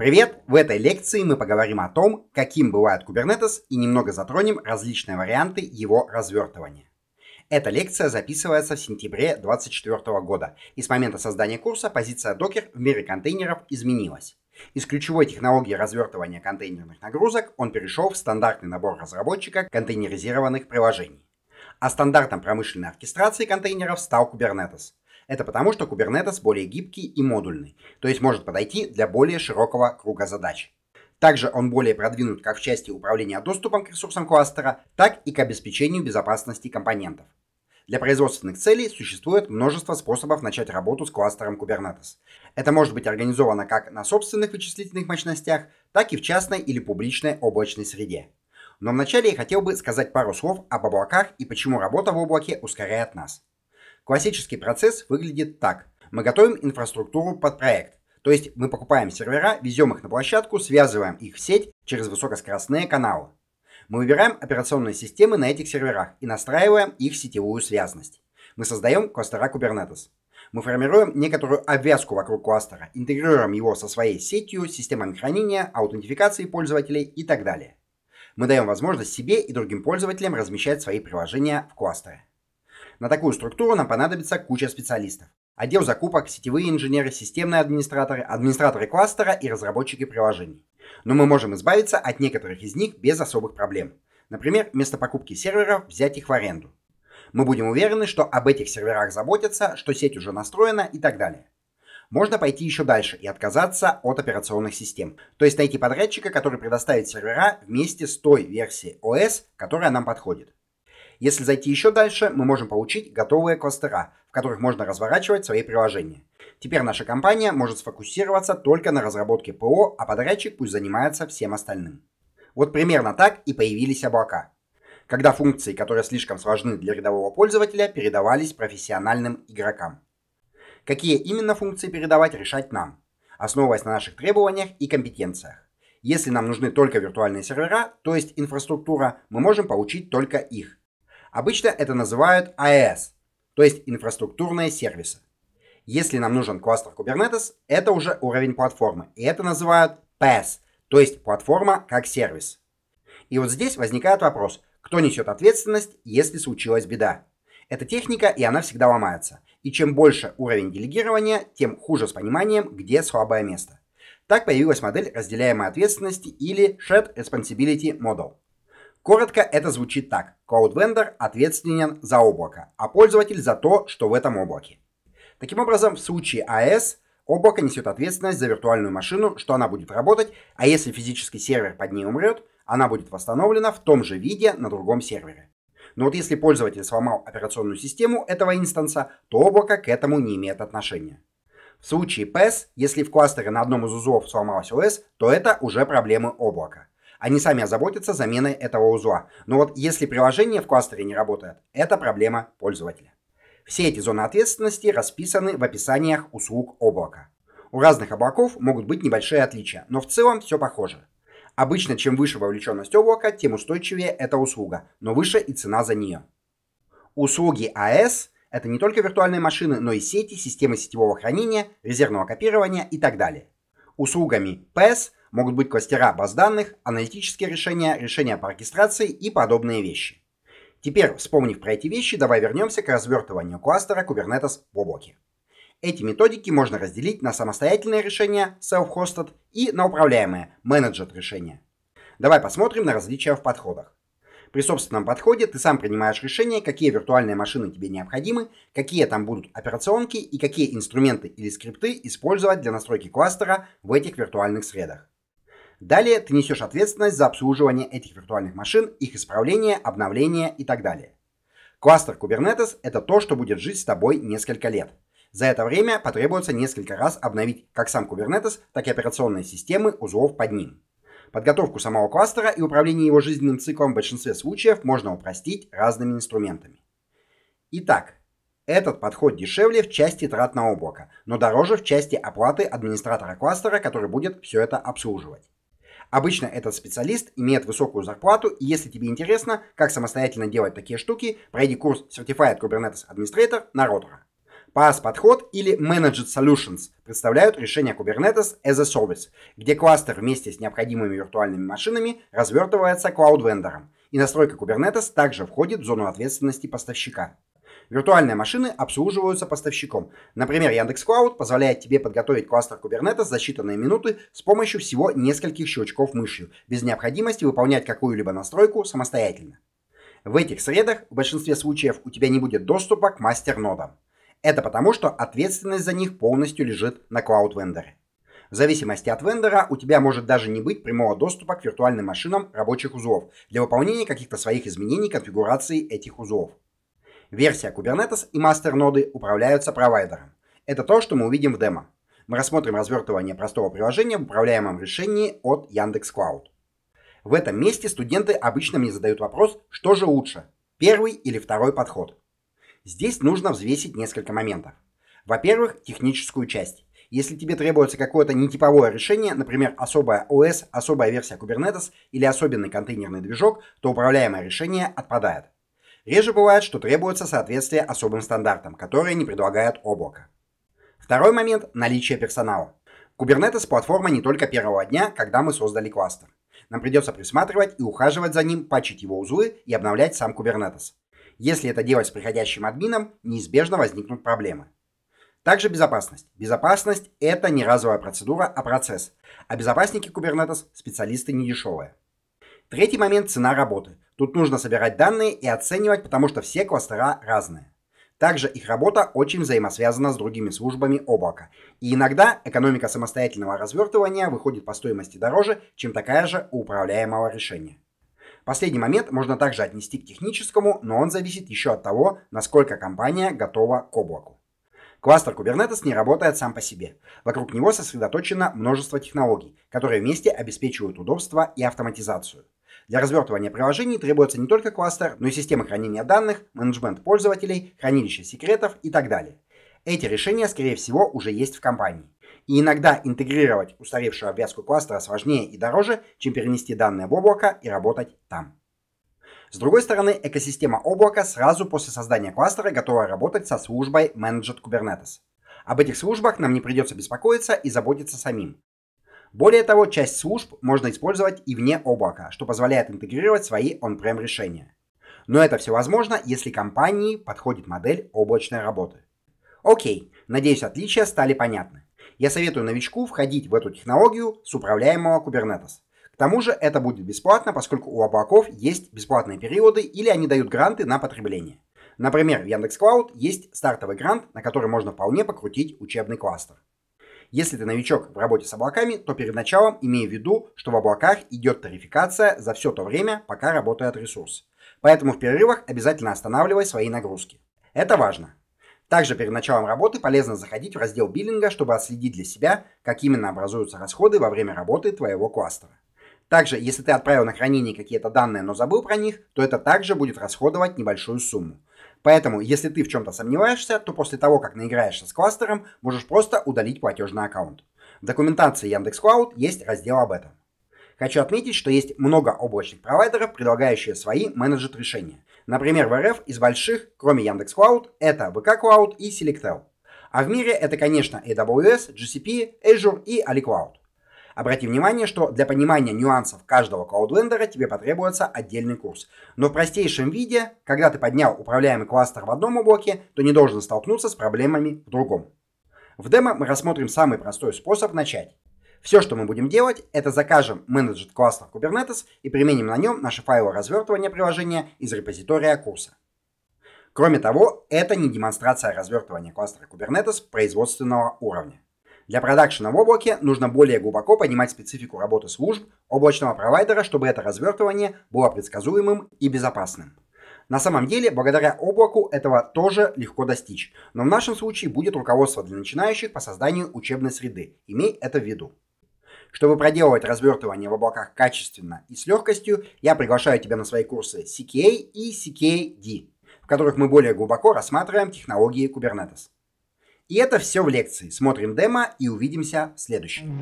Привет! В этой лекции мы поговорим о том, каким бывает Kubernetes и немного затронем различные варианты его развертывания. Эта лекция записывается в сентябре 2024 года, и с момента создания курса позиция Docker в мире контейнеров изменилась. Из ключевой технологии развертывания контейнерных нагрузок он перешел в стандартный набор разработчика контейнеризированных приложений. А стандартом промышленной оркестрации контейнеров стал Kubernetes – это потому, что Kubernetes более гибкий и модульный, то есть может подойти для более широкого круга задач. Также он более продвинут как в части управления доступом к ресурсам кластера, так и к обеспечению безопасности компонентов. Для производственных целей существует множество способов начать работу с кластером Kubernetes. Это может быть организовано как на собственных вычислительных мощностях, так и в частной или публичной облачной среде. Но вначале я хотел бы сказать пару слов об облаках и почему работа в облаке ускоряет нас. Классический процесс выглядит так. Мы готовим инфраструктуру под проект. То есть мы покупаем сервера, везем их на площадку, связываем их в сеть через высокоскоростные каналы. Мы выбираем операционные системы на этих серверах и настраиваем их сетевую связность. Мы создаем кластера Kubernetes. Мы формируем некоторую обвязку вокруг кластера, интегрируем его со своей сетью, системами хранения, аутентификацией пользователей и так далее. Мы даем возможность себе и другим пользователям размещать свои приложения в кластере. На такую структуру нам понадобится куча специалистов. Отдел закупок, сетевые инженеры, системные администраторы, администраторы кластера и разработчики приложений. Но мы можем избавиться от некоторых из них без особых проблем. Например, вместо покупки серверов взять их в аренду. Мы будем уверены, что об этих серверах заботятся, что сеть уже настроена и так далее. Можно пойти еще дальше и отказаться от операционных систем. То есть найти подрядчика, который предоставит сервера вместе с той версией ОС, которая нам подходит. Если зайти еще дальше, мы можем получить готовые кластера, в которых можно разворачивать свои приложения. Теперь наша компания может сфокусироваться только на разработке ПО, а подрядчик пусть занимается всем остальным. Вот примерно так и появились облака. Когда функции, которые слишком сложны для рядового пользователя, передавались профессиональным игрокам. Какие именно функции передавать, решать нам, основываясь на наших требованиях и компетенциях. Если нам нужны только виртуальные сервера, то есть инфраструктура, мы можем получить только их. Обычно это называют IaaS, а то есть инфраструктурные сервисы. Если нам нужен кластер Kubernetes, это уже уровень платформы, и это называют PaaS, то есть платформа как сервис. И вот здесь возникает вопрос, кто несет ответственность, если случилась беда? Это техника, и она всегда ломается. И чем больше уровень делегирования, тем хуже с пониманием, где слабое место. Так появилась модель разделяемой ответственности или Shared Responsibility Model. Коротко это звучит так. cloud vendor ответственен за облако, а пользователь за то, что в этом облаке. Таким образом, в случае AS а облако несет ответственность за виртуальную машину, что она будет работать, а если физический сервер под ней умрет, она будет восстановлена в том же виде на другом сервере. Но вот если пользователь сломал операционную систему этого инстанса, то облако к этому не имеет отношения. В случае PES, если в кластере на одном из узлов сломалась OS, то это уже проблемы облака. Они сами озаботятся заменой этого узла. Но вот если приложение в кластере не работает, это проблема пользователя. Все эти зоны ответственности расписаны в описаниях услуг облака. У разных облаков могут быть небольшие отличия, но в целом все похоже. Обычно чем выше вовлеченность облака, тем устойчивее эта услуга, но выше и цена за нее. Услуги АЭС – это не только виртуальные машины, но и сети, системы сетевого хранения, резервного копирования и так далее. Услугами PaaS могут быть кластера баз данных, аналитические решения, решения по оркестрации и подобные вещи. Теперь, вспомнив про эти вещи, давай вернемся к развертыванию кластера Kubernetes в облаке. Эти методики можно разделить на самостоятельные решения self-hosted и на управляемые managed решения. Давай посмотрим на различия в подходах. При собственном подходе ты сам принимаешь решение, какие виртуальные машины тебе необходимы, какие там будут операционки и какие инструменты или скрипты использовать для настройки кластера в этих виртуальных средах. Далее ты несешь ответственность за обслуживание этих виртуальных машин, их исправление, обновление и так далее. Кластер Kubernetes — это то, что будет жить с тобой несколько лет. За это время потребуется несколько раз обновить как сам Kubernetes, так и операционные системы узлов под ним. Подготовку самого кластера и управление его жизненным циклом в большинстве случаев можно упростить разными инструментами. Итак, этот подход дешевле в части трат на облако, но дороже в части оплаты администратора кластера, который будет все это обслуживать. Обычно этот специалист имеет высокую зарплату, и если тебе интересно, как самостоятельно делать такие штуки, пройди курс Certified Kubernetes Administrator на Ротора. PaaS-подход или Managed Solutions представляют решение Kubernetes as a Service, где кластер вместе с необходимыми виртуальными машинами развертывается клауд-вендором, и настройка Kubernetes также входит в зону ответственности поставщика. Виртуальные машины обслуживаются поставщиком. Например, Яндекс.Клауд позволяет тебе подготовить кластер Kubernetes за считанные минуты с помощью всего нескольких щелчков мышью, без необходимости выполнять какую-либо настройку самостоятельно. В этих средах в большинстве случаев у тебя не будет доступа к мастер-нодам. Это потому, что ответственность за них полностью лежит на клауд-вендоре. В зависимости от вендора у тебя может даже не быть прямого доступа к виртуальным машинам рабочих узлов для выполнения каких-то своих изменений конфигурации этих узлов. Версия Kubernetes и мастер-ноды управляются провайдером. Это то, что мы увидим в демо. Мы рассмотрим развертывание простого приложения в управляемом решении от Яндекс Клауд. В этом месте студенты обычно мне задают вопрос, что же лучше, первый или второй подход. Здесь нужно взвесить несколько моментов. Во-первых, техническую часть. Если тебе требуется какое-то нетиповое решение, например, особая ОС, особая версия Kubernetes или особенный контейнерный движок, то управляемое решение отпадает. Реже бывает, что требуется соответствие особым стандартам, которые не предлагает облако. Второй момент – наличие персонала. Kubernetes – платформа не только первого дня, когда мы создали кластер. Нам придется присматривать и ухаживать за ним, пачить его узлы и обновлять сам Kubernetes. Если это делать с приходящим админом, неизбежно возникнут проблемы. Также безопасность. Безопасность – это не разовая процедура, а процесс. А безопасники Kubernetes – специалисты не Третий момент – цена работы. Тут нужно собирать данные и оценивать, потому что все кластера разные. Также их работа очень взаимосвязана с другими службами облака. И иногда экономика самостоятельного развертывания выходит по стоимости дороже, чем такая же у управляемого решения. Последний момент можно также отнести к техническому, но он зависит еще от того, насколько компания готова к облаку. Кластер Kubernetes не работает сам по себе. Вокруг него сосредоточено множество технологий, которые вместе обеспечивают удобство и автоматизацию. Для развертывания приложений требуется не только кластер, но и система хранения данных, менеджмент пользователей, хранилище секретов и так далее. Эти решения, скорее всего, уже есть в компании. И иногда интегрировать устаревшую обвязку кластера сложнее и дороже, чем перенести данные в облако и работать там. С другой стороны, экосистема облака сразу после создания кластера готова работать со службой Managed Kubernetes. Об этих службах нам не придется беспокоиться и заботиться самим. Более того, часть служб можно использовать и вне облака, что позволяет интегрировать свои on-prem решения. Но это все возможно, если компании подходит модель облачной работы. Окей, надеюсь отличия стали понятны. Я советую новичку входить в эту технологию с управляемого Kubernetes. К тому же это будет бесплатно, поскольку у облаков есть бесплатные периоды или они дают гранты на потребление. Например, в Яндекс.Клауд есть стартовый грант, на который можно вполне покрутить учебный кластер. Если ты новичок в работе с облаками, то перед началом имей в виду, что в облаках идет тарификация за все то время, пока работает ресурс. Поэтому в перерывах обязательно останавливай свои нагрузки. Это важно. Также перед началом работы полезно заходить в раздел биллинга, чтобы отследить для себя, как именно образуются расходы во время работы твоего кластера. Также, если ты отправил на хранение какие-то данные, но забыл про них, то это также будет расходовать небольшую сумму. Поэтому, если ты в чем-то сомневаешься, то после того, как наиграешься с кластером, можешь просто удалить платежный аккаунт. В документации Яндекс.Клауд есть раздел об этом. Хочу отметить, что есть много облачных провайдеров, предлагающие свои менеджер решения. Например, в РФ из больших, кроме Яндекс.Клауд, это ВК Cloud и Selectel. А в мире это, конечно, AWS, GCP, Azure и AliCloud. Обрати внимание, что для понимания нюансов каждого клаудлендера тебе потребуется отдельный курс. Но в простейшем виде, когда ты поднял управляемый кластер в одном облаке, то не должен столкнуться с проблемами в другом. В демо мы рассмотрим самый простой способ начать. Все, что мы будем делать, это закажем менеджер кластер Kubernetes и применим на нем наши файлы развертывания приложения из репозитория курса. Кроме того, это не демонстрация развертывания кластера Kubernetes производственного уровня. Для продакшена в облаке нужно более глубоко понимать специфику работы служб облачного провайдера, чтобы это развертывание было предсказуемым и безопасным. На самом деле, благодаря облаку этого тоже легко достичь, но в нашем случае будет руководство для начинающих по созданию учебной среды, имей это в виду. Чтобы проделывать развертывание в облаках качественно и с легкостью, я приглашаю тебя на свои курсы CKA и CKD, в которых мы более глубоко рассматриваем технологии Kubernetes. И это все в лекции. Смотрим демо и увидимся в следующем.